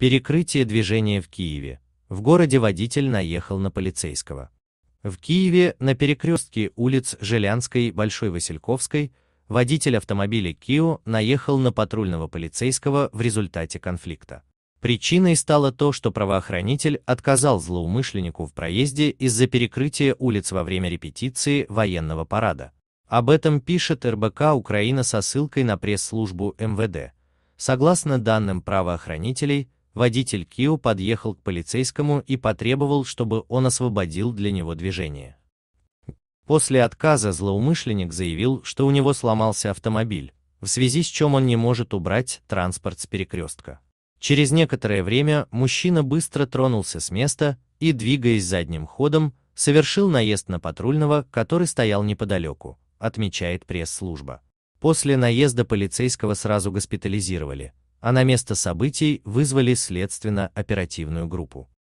Перекрытие движения в Киеве. В городе водитель наехал на полицейского. В Киеве на перекрестке улиц Желянской и Большой Васильковской водитель автомобиля Кио наехал на патрульного полицейского в результате конфликта. Причиной стало то, что правоохранитель отказал злоумышленнику в проезде из-за перекрытия улиц во время репетиции военного парада. Об этом пишет РБК Украина со ссылкой на пресс-службу МВД. Согласно данным правоохранителей, водитель Кио подъехал к полицейскому и потребовал, чтобы он освободил для него движение. После отказа злоумышленник заявил, что у него сломался автомобиль, в связи с чем он не может убрать транспорт с перекрестка. Через некоторое время мужчина быстро тронулся с места и, двигаясь задним ходом, совершил наезд на патрульного, который стоял неподалеку, отмечает пресс-служба. После наезда полицейского сразу госпитализировали, а на место событий вызвали следственно-оперативную группу.